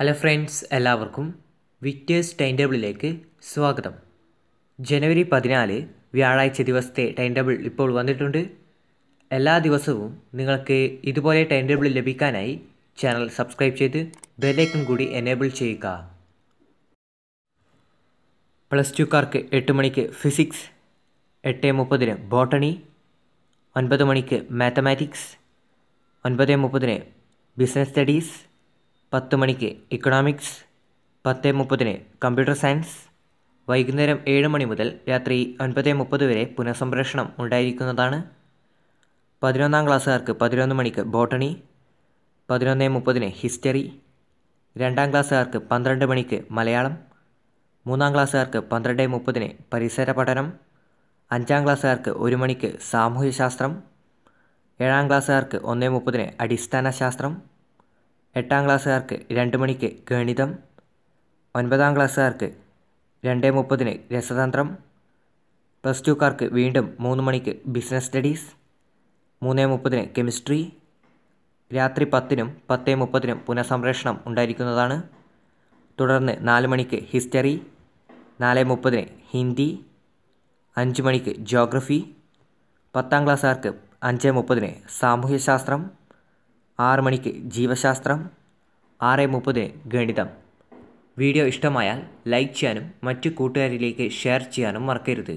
hello friends എല്ലാവർക്കും Victers time ടേബിളിലേക്ക് സ്വാഗതം ജനുവരി പതിനാല് വ്യാഴാഴ്ച ദിവസത്തെ ടൈം ടേബിൾ ഇപ്പോൾ വന്നിട്ടുണ്ട് എല്ലാ ദിവസവും നിങ്ങൾക്ക് ഇതുപോലെ ടൈം ടേബിൾ ലഭിക്കാനായി ചാനൽ സബ്സ്ക്രൈബ് ചെയ്ത് ബെല്ലൈക്കൺ കൂടി എനേബിൾ ചെയ്യുക പ്ലസ് ടുക്കാർക്ക് എട്ട് മണിക്ക് ഫിസിക്സ് എട്ട് മുപ്പതിന് ബോട്ടണി ഒൻപത് മണിക്ക് മാത്തമാറ്റിക്സ് ഒൻപത് മുപ്പതിന് ബിസിനസ് സ്റ്റഡീസ് പത്ത് മണിക്ക് ഇക്കണോമിക്സ് പത്ത് മുപ്പതിന് കമ്പ്യൂട്ടർ സയൻസ് വൈകുന്നേരം ഏഴ് മണി മുതൽ രാത്രി ഒൻപത് മുപ്പത് വരെ പുനഃസംപ്രേഷണം ഉണ്ടായിരിക്കുന്നതാണ് പതിനൊന്നാം ക്ലാസ്സുകാർക്ക് പതിനൊന്ന് മണിക്ക് ബോട്ടണി പതിനൊന്ന് മുപ്പതിന് ഹിസ്റ്ററി രണ്ടാം ക്ലാസ്സുകാർക്ക് പന്ത്രണ്ട് മണിക്ക് മലയാളം മൂന്നാം ക്ലാസ്സുകാർക്ക് പന്ത്രണ്ട് മുപ്പതിന് പരിസര പഠനം അഞ്ചാം ക്ലാസ്സുകാർക്ക് ഒരു മണിക്ക് സാമൂഹ്യശാസ്ത്രം ഏഴാം ക്ലാസ്സുകാർക്ക് ഒന്ന് മുപ്പതിന് അടിസ്ഥാന ശാസ്ത്രം എട്ടാം ക്ലാസ്സുകാർക്ക് രണ്ട് മണിക്ക് ഗണിതം ഒൻപതാം ക്ലാസ്സുകാർക്ക് രണ്ട് മുപ്പതിന് രസതന്ത്രം പ്ലസ് ടുക്കാർക്ക് വീണ്ടും മൂന്ന് മണിക്ക് ബിസിനസ് സ്റ്റഡീസ് മൂന്ന് മുപ്പതിന് കെമിസ്ട്രി രാത്രി പത്തിനും പത്ത് മുപ്പതിനും പുനഃസംപ്രേഷണം ഉണ്ടായിരിക്കുന്നതാണ് തുടർന്ന് നാല് മണിക്ക് ഹിസ്റ്ററി നാല് മുപ്പതിന് ഹിന്ദി അഞ്ച് മണിക്ക് ജോഗ്രഫി പത്താം ക്ലാസ്സുകാർക്ക് അഞ്ച് മുപ്പതിന് സാമൂഹ്യശാസ്ത്രം ആറ് മണിക്ക് ജീവശാസ്ത്രം ആറ് മുപ്പത് ഗണിതം വീഡിയോ ഇഷ്ടമായാൽ ലൈക്ക് ചെയ്യാനും മറ്റ് കൂട്ടുകാരിലേക്ക് ഷെയർ ചെയ്യാനും മറക്കരുത്